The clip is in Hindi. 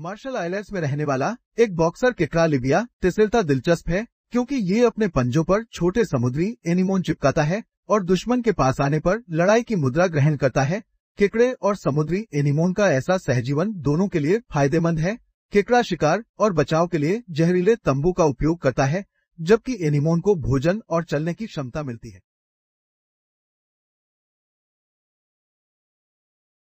मार्शल आइलैंड में रहने वाला एक बॉक्सर किकरा लिबिया तिसलता दिलचस्प है क्योंकि ये अपने पंजों पर छोटे समुद्री एनिमोन चिपकाता है और दुश्मन के पास आने पर लड़ाई की मुद्रा ग्रहण करता है किकड़े और समुद्री एनिमोन का ऐसा सहजीवन दोनों के लिए फायदेमंद है किकड़ा शिकार और बचाव के लिए जहरीले तंबू का उपयोग करता है जबकि एनिमोन को भोजन और चलने की क्षमता मिलती है